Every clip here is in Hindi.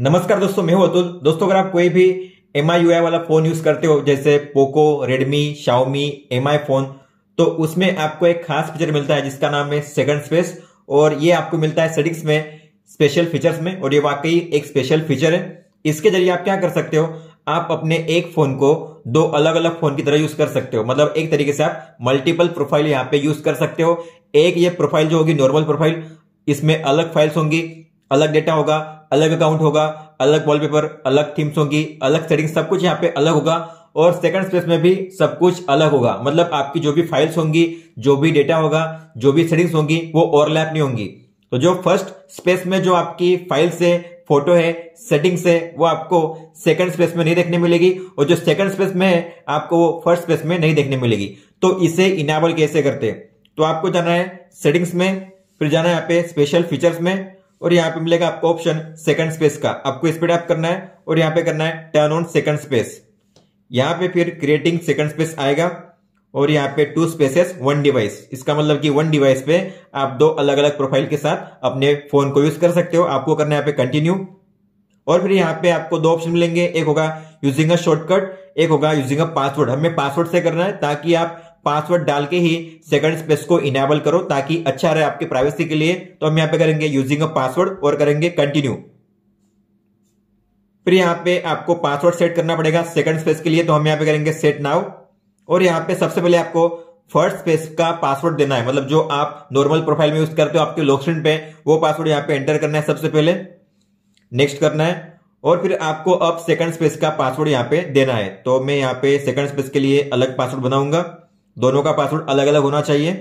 नमस्कार दोस्तों मैं हूं अतुल दोस्तों अगर आप कोई भी एम आई वाला फोन यूज करते हो जैसे Poco Redmi Xiaomi M phone तो उसमें आपको एक खास फीचर मिलता है जिसका नाम है सेकंड स्पेस और ये आपको मिलता है सेटिंग्स में स्पेशल फीचर्स में और ये वाकई एक स्पेशल फीचर है इसके जरिए आप क्या कर सकते हो आप अपने एक फोन को दो अलग अलग फोन की तरह यूज कर सकते हो मतलब एक तरीके से आप मल्टीपल प्रोफाइल यहाँ पे यूज कर सकते हो एक ये प्रोफाइल जो होगी नॉर्मल प्रोफाइल इसमें अलग फाइल्स होंगी अलग डेटा होगा अलग अकाउंट होगा अलग वॉलपेपर अलग थीम्स होगी अलग सेटिंग सब कुछ यहाँ पे अलग होगा और सेकंड स्पेस में भी सब कुछ अलग होगा मतलब आपकी जो भी फाइल्स होंगी जो भी डेटा होगा जो भी सेटिंग्स होंगी वो ओवरलैप नहीं होंगी तो जो फर्स्ट स्पेस में जो आपकी फाइल्स है फोटो है सेटिंग्स है वो आपको सेकंड स्पेस में नहीं देखने मिलेगी और जो सेकंड स्पेस में है आपको वो फर्स्ट स्पेस में नहीं देखने मिलेगी तो इसे इनाबल कैसे करते हैं तो आपको जाना है सेटिंग्स में फिर जाना है यहाँ पे स्पेशल फीचर्स में और यहाँ पे मिलेगा आपको ऑप्शन सेकंड स्पेस का आपको इस पे टैप करना है और यहाँ पे करना है टर्न ऑन सेकंड स्पेस यहां पे फिर क्रिएटिंग सेकंड स्पेस आएगा और यहाँ पे टू स्पेसेस वन डिवाइस इसका मतलब कि वन डिवाइस पे आप दो अलग अलग प्रोफाइल के साथ अपने फोन को यूज कर सकते हो आपको करना है यहाँ पे कंटिन्यू और फिर यहाँ पे आपको दो ऑप्शन मिलेंगे एक होगा यूजिंग अ शॉर्टकट एक होगा यूजिंग अ पासवर्ड हमें पासवर्ड से करना है ताकि आप पासवर्ड डाल के ही सेकंड स्पेस को इनेबल करो ताकि अच्छा रहे आपके प्राइवेसी के लिए तो हम यहां पे करेंगे यूजिंग अ पासवर्ड और करेंगे कंटिन्यू फिर यहां पे आपको पासवर्ड सेट करना पड़ेगा सेकंड स्पेस के लिए तो हम यहां पे करेंगे सेट नाउ और यहां पे सबसे पहले आपको फर्स्ट स्पेस का पासवर्ड देना है मतलब जो आप नॉर्मल प्रोफाइल में यूज करते हो आपके लॉक्सिन पे वो पासवर्ड यहां पे एंटर करना है सबसे पहले नेक्स्ट करना है और फिर आपको अब सेकंड स्पेस का पासवर्ड यहां पे देना है तो मैं यहां पे सेकंड स्पेस के लिए अलग पासवर्ड बनाऊंगा दोनों का पासवर्ड अलग अलग होना चाहिए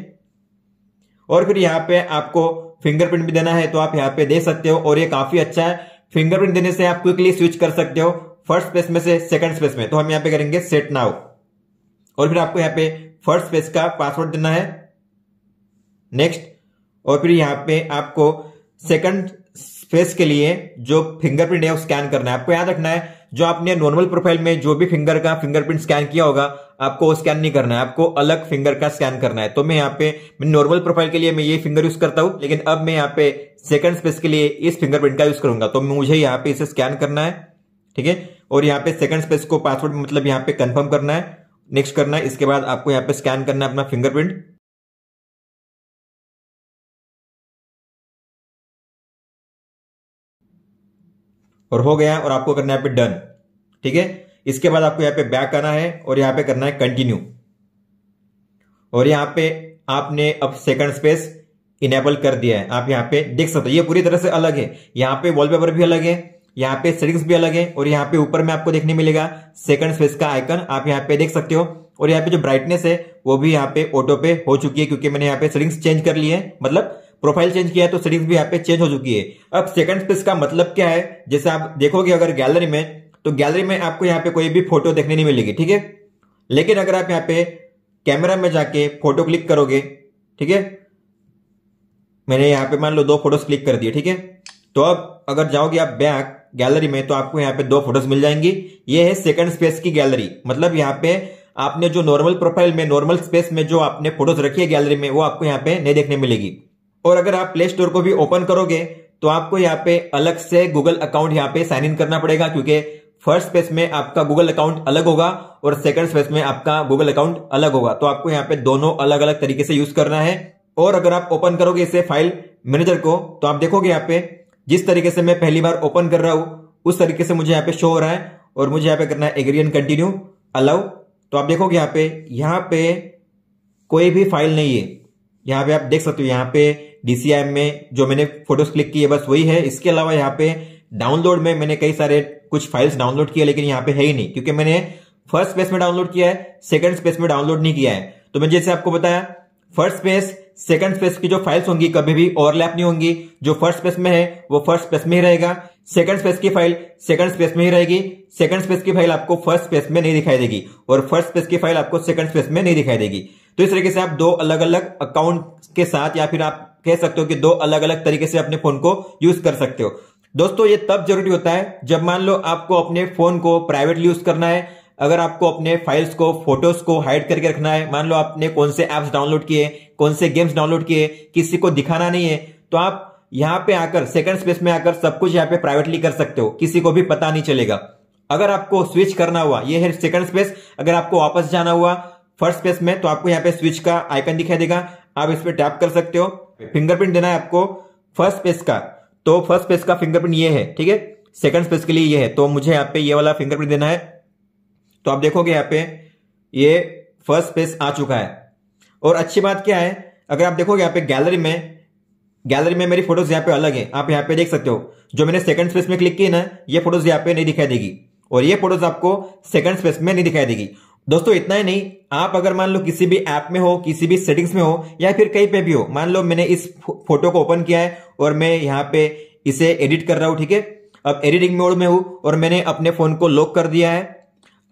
और फिर यहाँ पे आपको फिंगरप्रिंट भी देना है तो आप यहाँ पे दे सकते हो और ये काफी अच्छा है फिंगरप्रिंट देने से आप क्विकली स्विच कर सकते हो फर्स्ट स्पेस में से सेकंड स्पेस में तो हम यहाँ पे करेंगे सेट नाउ और फिर आपको यहाँ पे फर्स्ट स्पेस का पासवर्ड देना है नेक्स्ट और फिर यहाँ पे आपको सेकंड स्पेस के लिए जो फिंगरप्रिंट है वो स्कैन करना है आपको याद रखना है जो आपने नॉर्मल प्रोफाइल में जो भी फिंगर का फिंगरप्रिंट स्कैन किया होगा आपको स्कैन नहीं करना है आपको अलग फिंगर का स्कैन करना है तो मैं यहाँ पे नॉर्मल प्रोफाइल के लिए मैं ये फिंगर यूज करता हूँ लेकिन अब मैं यहाँ पे सेकंड स्पेस के लिए इस फिंगरप्रिंट का यूज करूंगा तो मुझे यहाँ पे इसे स्कैन करना है ठीक है और यहाँ पे सेकंड स्पेस को पासवर्ड मतलब यहाँ पे कंफर्म करना है नेक्स्ट करना है इसके बाद आपको यहाँ पे स्कैन करना है अपना फिंगरप्रिंट और हो गया और आपको करना है यहाँ पे डन ठीक है इसके बाद आपको यहाँ पे बैक आना है और यहाँ पे करना है कंटिन्यू और यहाँ पे आपने अब सेकंड स्पेस इनेबल कर दिया है आप यहाँ पे देख सकते हो ये पूरी तरह से अलग है यहाँ पे वॉलपेपर भी अलग है यहाँ पे सेटिंग्स भी अलग है और यहाँ पे ऊपर में आपको देखने मिलेगा सेकंड स्पेस का आइकन आप यहां पे देख सकते हो और यहाँ पे जो ब्राइटनेस है वो भी यहाँ पे ऑटो पे हो चुकी है क्योंकि मैंने यहाँ पे सेटिंग्स चेंज कर लिए है मतलब प्रोफाइल चेंज किया है तो सेटिंग्स भी यहाँ पे चेंज हो चुकी है अब सेकंड स्पेस का मतलब क्या है जैसे आप देखोगे अगर गैलरी में तो गैलरी में आपको यहाँ पे कोई भी फोटो देखने नहीं मिलेगी ठीक है लेकिन अगर आप यहाँ पे कैमरा में जाके फोटो क्लिक करोगे ठीक है मैंने यहाँ पे मान लो दो फोटोज क्लिक कर दिए ठीक है तो अब अगर जाओगे आप बैक गैलरी में तो आपको यहाँ पे दो फोटोज मिल जाएंगी ये है सेकंड स्पेस की गैलरी मतलब यहाँ पे आपने जो नॉर्मल प्रोफाइल में नॉर्मल स्पेस में जो आपने फोटोज रखी है गैलरी में वो आपको यहाँ पे नहीं देखने मिलेगी और अगर आप प्ले स्टोर को भी ओपन करोगे तो आपको यहाँ पे अलग से गूगल अकाउंट यहाँ पे साइन इन करना पड़ेगा क्योंकि फर्स्ट स्पेस में आपका गूगल अकाउंट अलग होगा और सेकंड स्पेस में आपका गूगल अकाउंट अलग होगा तो आपको यहाँ पे दोनों अलग अलग तरीके से यूज करना है और अगर आप ओपन करोगे इसे फाइल मैनेजर को तो आप देखोगे यहाँ पे जिस तरीके से मैं पहली बार ओपन कर रहा हूं उस तरीके से मुझे यहाँ पे शो हो रहा है और मुझे यहाँ पे करना है एग्री एंड कंटिन्यू अलाउ तो आप देखोगे यहाँ पे यहाँ पे कोई भी फाइल नहीं है यहाँ पे आप देख सकते हो यहाँ पे डीसीआई में जो मैंने फोटोज क्लिक की है बस वही है इसके अलावा यहाँ पे डाउनलोड में मैंने कई सारे कुछ फाइल्स डाउनलोड किया लेकिन यहाँ पे है ही नहीं क्योंकि मैंने फर्स्ट स्पेस में डाउनलोड किया है सेकंड स्पेस में डाउनलोड नहीं किया है तो मैंने जैसे आपको बताया फर्स्ट स्पेस सेकंड स्पेस की जो फाइल्स होंगी कभी भी ओवरलैप नहीं होंगी जो फर्स्ट स्पेस में है वो फर्स्ट स्पेस में ही रहेगा सेकंड स्पेस की फाइल सेकंड स्पेस में ही रहेगी सेकंड स्पेस की फाइल आपको फर्स्ट स्पेस में नहीं दिखाई देगी और फर्स्ट स्पेस की फाइल आपको सेकंड स्पेस में नहीं दिखाई देगी तो इस तरीके से आप दो अलग अलग अकाउंट के साथ या फिर आप कह सकते हो कि दो अलग अलग तरीके से अपने फोन को यूज कर सकते हो दोस्तों ये तब जरूरी होता है जब मान लो आपको अपने फोन को प्राइवेटली यूज करना है अगर आपको अपने फाइल्स को फोटोज को हाइड करके रखना है मान लो आपने कौन से एप्स डाउनलोड किए कौन से गेम्स डाउनलोड किए किसी को दिखाना नहीं है तो आप यहाँ पे आकर सेकंड स्पेस में आकर सब कुछ यहाँ पे प्राइवेटली कर सकते हो किसी को भी पता नहीं चलेगा अगर आपको स्विच करना हुआ ये है सेकंड स्पेस अगर आपको वापस जाना हुआ फर्स्ट स्पेस में तो आपको यहाँ पे स्विच का आइकन दिखाई देगा आप इस पर टैप कर सकते हो फिंगरप्रिंट देना है आपको फर्स्ट स्पेस का तो फर्स्ट स्पेस का फिंगरप्रिंट ये है ठीक है सेकंड स्पेस के लिए ये है तो मुझे यहाँ पे ये वाला फिंगरप्रिंट देना है तो आप देखोगे यहाँ पे ये फर्स्ट स्पेस आ चुका है और अच्छी बात क्या है अगर आप देखोगे यहाँ पे गैलरी में गैलरी में मेरी फोटोज यहाँ पे अलग है आप यहाँ पे देख सकते हो जो मैंने सेकंड स्पेस में क्लिक की ना ये फोटोज यहाँ पे नहीं दिखाई देगी और ये फोटोज आपको सेकंड स्पेस में नहीं दिखाई देगी दोस्तों इतना ही नहीं आप अगर मान लो किसी भी ऐप में हो किसी भी सेटिंग्स में हो या फिर कहीं पे भी हो मान लो मैंने इस फोटो को ओपन किया है और मैं यहाँ पे इसे एडिट कर रहा हूं ठीक है अब एडिटिंग मोड में हूं और मैंने अपने फोन को लॉक कर दिया है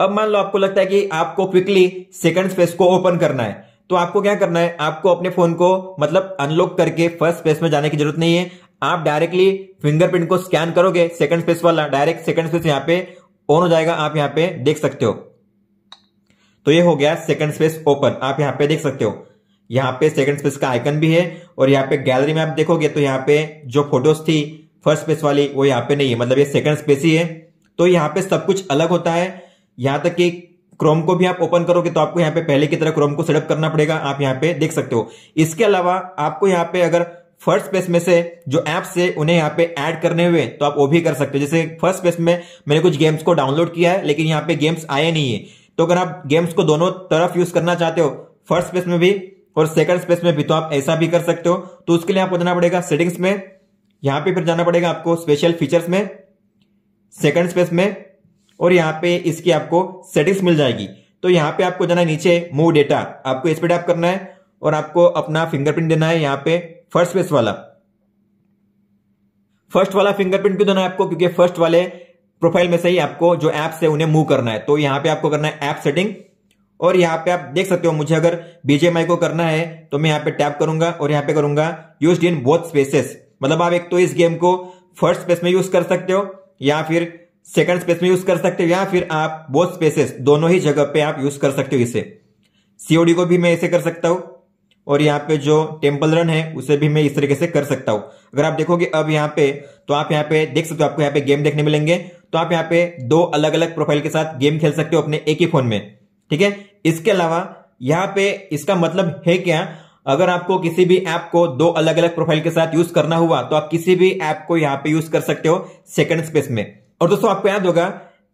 अब मान लो आपको लगता है कि आपको क्विकली सेकंड स्पेस को ओपन करना है तो आपको क्या करना है आपको अपने फोन को मतलब अनलॉक करके फर्स्ट स्पेस में जाने की जरूरत नहीं है आप डायरेक्टली फिंगरप्रिंट को स्कैन करोगे सेकंड स्पेस वाला डायरेक्ट सेकंड स्पेस यहाँ पे ऑन हो जाएगा आप यहाँ पे देख सकते हो तो ये हो गया सेकंड स्पेस ओपन आप यहाँ पे देख सकते हो यहाँ पे सेकंड स्पेस का आइकन भी है और यहाँ पे गैलरी में आप देखोगे तो यहाँ पे जो फोटोज थी फर्स्ट स्पेस वाली वो यहाँ पे नहीं है मतलब ये सेकंड स्पेस ही है तो यहाँ पे सब कुछ अलग होता है यहाँ तक कि क्रोम को भी आप ओपन करोगे तो आपको यहाँ पे पहले की तरह क्रोम को सेटअप करना पड़ेगा आप यहाँ पे देख सकते हो इसके अलावा आपको यहाँ पे अगर फर्स्ट स्पेस में से जो एप्स है उन्हें यहाँ पे ऐड करने हुए तो आप वो भी कर सकते हो जैसे फर्स्ट स्पेस में मैंने कुछ गेम्स को डाउनलोड किया है लेकिन यहाँ पे गेम्स आए नहीं है तो अगर आप गेम्स को दोनों तरफ यूज करना चाहते हो फर्स्ट स्पेस में भी और सेकंड स्पेस में भी तो आप ऐसा भी कर सकते हो तो उसके लिए आपको जाना पड़ेगा सेटिंग्स में यहां पे फिर जाना पड़ेगा आपको स्पेशल फीचर्स में सेकंड स्पेस में और यहाँ पे इसकी आपको सेटिंग्स मिल जाएगी तो यहां पे आपको जाना है नीचे मूव डेटा आपको इस पर टैप करना है और आपको अपना फिंगरप्रिंट देना है यहां पे फर्स्ट स्पेस वाला फर्स्ट वाला फिंगरप्रिंट क्यों देना है आपको क्योंकि फर्स्ट वाले प्रोफाइल में से ही आपको जो एप्स है उन्हें मूव करना है तो यहां पे आपको करना है ऐप सेटिंग और यहाँ पे आप देख सकते हो मुझे अगर बीजेएमआई को करना है तो मैं यहाँ पे टैप करूंगा और यहां पे करूंगा यूज इन बोथ स्पेसेस मतलब आप एक तो इस गेम को फर्स्ट स्पेस में यूज कर सकते हो या फिर सेकंड स्पेस में यूज कर सकते हो या फिर आप बोथ स्पेसेस दोनों ही जगह पे आप यूज कर सकते हो इसे सीओडी को भी मैं ऐसे कर सकता हूँ और यहाँ पे जो टेम्पल रन है उसे भी मैं इस तरीके से कर सकता हूं अगर आप देखोगे अब यहाँ पे तो आप यहाँ पे देख सकते हो आपको यहाँ पे गेम देखने मिलेंगे तो आप यहाँ पे दो अलग अलग प्रोफाइल के साथ गेम खेल सकते हो अपने एक ही फोन में ठीक है इसके अलावा यहाँ पे इसका मतलब है क्या अगर आपको किसी भी ऐप को दो अलग अलग प्रोफाइल के साथ यूज करना हुआ तो आप किसी भी ऐप को यहाँ पे यूज कर सकते हो सेकंड स्पेस में और दोस्तों आपको याद होगा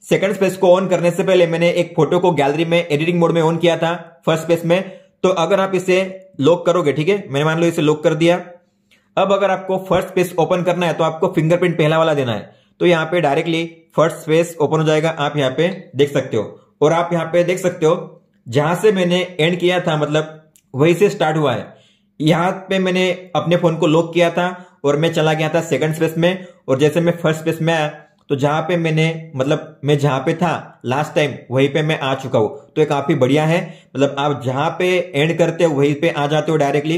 सेकंड स्पेस को ऑन करने से पहले मैंने एक फोटो को गैलरी में एडिटिंग मोड में ऑन किया था फर्स्ट स्पेस में तो अगर आप इसे लॉक करोगे ठीक है मैंने मान लो इसे लॉक कर दिया अब अगर आपको फर्स्ट स्पेस ओपन करना है तो आपको फिंगरप्रिंट पहला वाला देना है तो यहाँ पे डायरेक्टली फर्स्ट स्पेस ओपन हो जाएगा आप यहाँ पे देख सकते हो और आप यहाँ पे देख सकते हो जहां से मैंने एंड किया था मतलब वहीं से स्टार्ट हुआ है यहाँ पे मैंने अपने फोन को लॉक किया था और मैं चला गया था सेकंड स्पेस में और जैसे मैं फर्स्ट स्पेस में आया तो जहां पे मैंने मतलब मैं जहां पे था लास्ट टाइम वहीं पे मैं आ चुका हूं तो ये काफी बढ़िया है मतलब आप जहां पे एंड करते हो वहीं पे आ जाते हो डायरेक्टली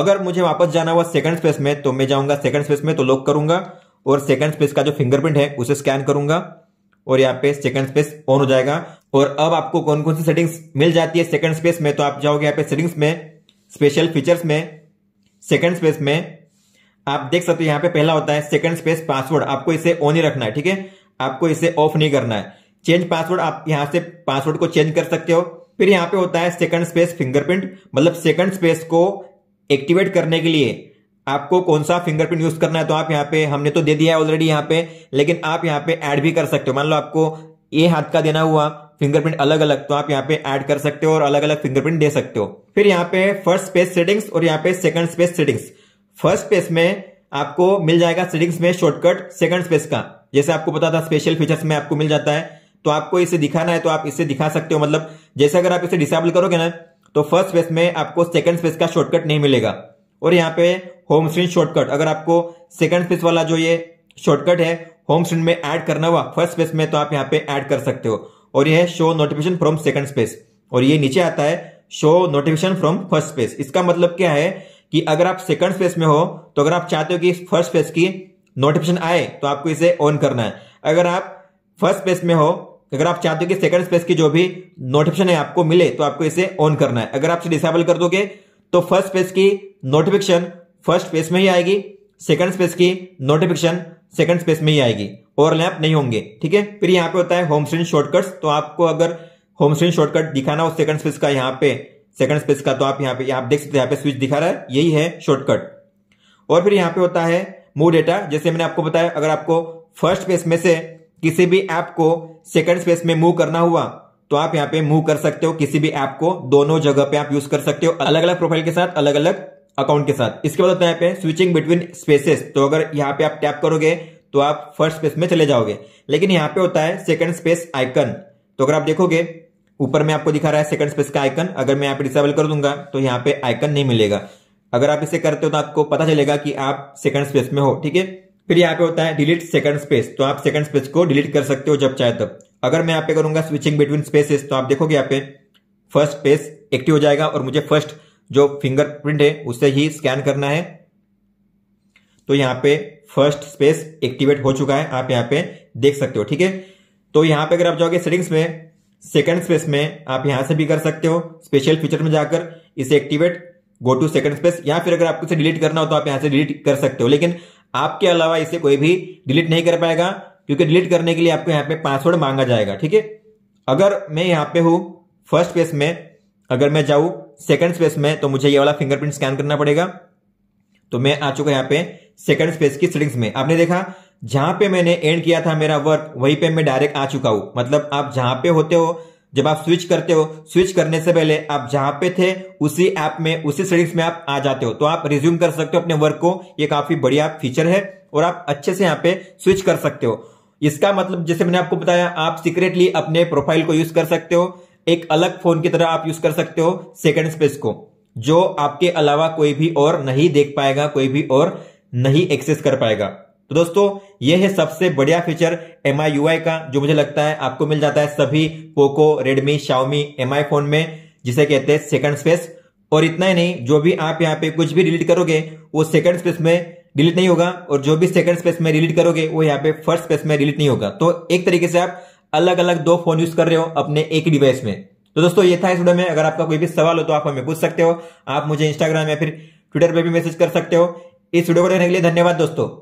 अगर मुझे वापस जाना हुआ सेकंड स्पेस में तो मैं जाऊंगा सेकंड स्पेस में तो लॉक करूंगा और सेकंड स्पेस का जो फिंगरप्रिंट है उसे स्कैन करूंगा और यहाँ पे सेकंड स्पेस ऑन हो जाएगा और अब आपको कौन कौन सी सेटिंग्स मिल जाती है सेकंड स्पेस में तो आप जाओगे यहाँ पे सेटिंग्स में स्पेशल फीचर्स में सेकंड स्पेस में आप देख सकते हो यहाँ पे पहला होता है सेकंड स्पेस पासवर्ड आपको इसे ऑन ही रखना है ठीक है आपको इसे ऑफ नहीं करना है चेंज पासवर्ड आप यहाँ से पासवर्ड को चेंज कर सकते हो फिर यहाँ पे होता है सेकंड स्पेस फिंगरप्रिंट मतलब सेकंड स्पेस को एक्टिवेट करने के लिए आपको कौन सा फिंगरप्रिंट यूज करना है तो आप यहाँ पे हमने तो दे दिया है ऑलरेडी यहाँ पे लेकिन आप यहाँ पे ऐड भी कर सकते हो मान लो आपको ये हाथ का देना हुआ फिंगरप्रिंट अलग अलग तो आप यहाँ पे ऐड कर सकते हो और अलग अलग फिंगरप्रिंट दे सकते हो फिर यहाँ पे फर्स्ट स्पेस सेटिंग्स और यहाँ पे second space settings first space में आपको मिल जाएगा सेटिंग्स में शॉर्टकट सेकंड स्पेस का जैसे आपको पता था स्पेशल फीचर्स में आपको मिल जाता है तो आपको इसे दिखाना है तो आप इसे दिखा सकते हो मतलब जैसे अगर आप इसे डिसेबल करोगे ना तो फर्स्ट स्पेस में आपको सेकंड स्पेस का शॉर्टकट नहीं मिलेगा और यहाँ पे होम स्क्रीन शॉर्टकट अगर आपको सेकंड स्पेस वाला जो ये शॉर्टकट है होम स्क्रीन में ऐड करना हुआ फर्स्ट स्पेस में तो आप यहाँ पे ऐड कर सकते हो और यह है show notification from second space और ये नीचे आता है show notification from first space इसका मतलब क्या है कि अगर आप सेकंड स्पेस में हो तो अगर आप चाहते हो कि फर्स्ट स्पेस की नोटिफिकेशन आए तो आपको इसे ऑन करना है अगर आप फर्स्ट स्पेस में हो अगर आप चाहते हो कि सेकंड स्पेस की जो भी नोटिफिकेशन है आपको मिले तो आपको इसे ऑन करना है अगर आप इसे डिसेबल कर दोगे तो फर्स्ट पेज की नोटिफिकेशन फर्स्ट पेज में ही आएगी सेकंड स्पेस की नोटिफिकेशन सेकंड स्पेस में ही आएगी ओवरलैप नहीं होंगे ठीक है फिर यहाँ पे होता है होम स्क्रीन शॉर्टकट्स तो आपको अगर होम स्क्रीन शॉर्टकट दिखाना हो सेकंड स्पेस का यहाँ पे सेकंड स्पेस का तो आप यहाँ पे आप देख सकते हैं यहाँ पे स्विच दिखा रहा है यही है शॉर्टकट और फिर यहाँ पे होता है मूव डेटा जैसे मैंने आपको बताया अगर आपको फर्स्ट स्पेस में से किसी भी ऐप को सेकंड स्पेस में मूव करना हुआ तो आप यहाँ पे मूव कर सकते हो किसी भी ऐप को दोनों जगह पे आप यूज कर सकते हो अलग अलग प्रोफाइल के साथ अलग अलग अकाउंट के साथ इसके बाद होता है यहाँ पे स्विचिंग बिटवीन स्पेसेस तो अगर यहाँ पे आप टैप करोगे तो आप फर्स्ट स्पेस में चले जाओगे लेकिन यहाँ पे होता है सेकंड स्पेस आइकन तो अगर आप देखोगे ऊपर में आपको दिखा रहा है सेकंड स्पेस का आइकन अगर मैं यहाँ पे डिसेबल कर दूंगा तो यहाँ पे आइकन नहीं मिलेगा अगर आप इसे करते हो तो आपको पता चलेगा कि आप सेकंड स्पेस में हो ठीक है फिर यहाँ पे होता है डिलीट सेकंड स्पेस तो आप सेकंड स्पेस को डिलीट कर सकते हो जब चाहे तब अगर मैं यहाँ पे करूंगा स्विचिंग बिटवीन स्पेसेस तो आप देखोगे यहाँ पे फर्स्ट स्पेस एक्टिव हो जाएगा और मुझे फर्स्ट जो फिंगरप्रिंट है उससे ही स्कैन करना है तो यहाँ पे फर्स्ट स्पेस एक्टिवेट हो चुका है आप यहाँ पे देख सकते हो ठीक है तो यहाँ पे अगर आप जाओगे सेटिंग्स में सेकंड स्पेस में आप यहां से भी कर सकते हो स्पेशल फीचर में जाकर इसे activate go to second space या फिर अगर आपको इसे डिलीट करना हो तो आप यहां से डिलीट कर सकते हो लेकिन आपके अलावा इसे कोई भी डिलीट नहीं कर पाएगा क्योंकि डिलीट करने के लिए आपको यहाँ पे पासवर्ड मांगा जाएगा ठीक है अगर मैं यहाँ पे हूँ फर्स्ट स्पेस में अगर मैं जाऊँ सेकंड स्पेस में तो मुझे ये वाला फिंगरप्रिंट स्कैन करना पड़ेगा तो मैं आ चुका यहाँ पे सेकंड स्पेस की सेटिंग्स में आपने देखा जहां पे मैंने एंड किया था मेरा वर्क वहीं पे मैं डायरेक्ट आ चुका हूं मतलब आप जहां पे होते हो जब आप स्विच करते हो स्विच करने से पहले आप जहां पे थे उसी ऐप में उसी सेटिंग्स में आप आ जाते हो तो आप रिज्यूम कर सकते हो अपने वर्क को ये काफी बढ़िया फीचर है और आप अच्छे से यहाँ पे स्विच कर सकते हो इसका मतलब जैसे मैंने आपको बताया आप सीक्रेटली अपने प्रोफाइल को यूज कर सकते हो एक अलग फोन की तरह आप यूज कर सकते हो सेकंड स्पेस को जो आपके अलावा कोई भी और नहीं देख पाएगा कोई भी और नहीं एक्सेस कर पाएगा तो दोस्तों यह है सबसे बढ़िया फीचर एम का जो मुझे लगता है आपको मिल जाता है सभी Poco Redmi Xiaomi M phone में जिसे कहते हैं सेकंड स्पेस और इतना ही नहीं जो भी आप यहाँ पे कुछ भी डिलीट करोगे वो सेकंड स्पेस में डिलीट नहीं होगा और जो भी सेकंड स्पेस में डिलीट करोगे वो यहाँ पे फर्स्ट स्पेस में डिलीट नहीं होगा तो एक तरीके से आप अलग अलग दो फोन यूज कर रहे हो अपने एक डिवाइस में तो दोस्तों ये था इस वीडियो में अगर आपका कोई भी सवाल हो तो आप हमें पूछ सकते हो आप मुझे इंस्टाग्राम या फिर ट्विटर पर भी मैसेज कर सकते हो इस वीडियो को देखने के लिए धन्यवाद दोस्तों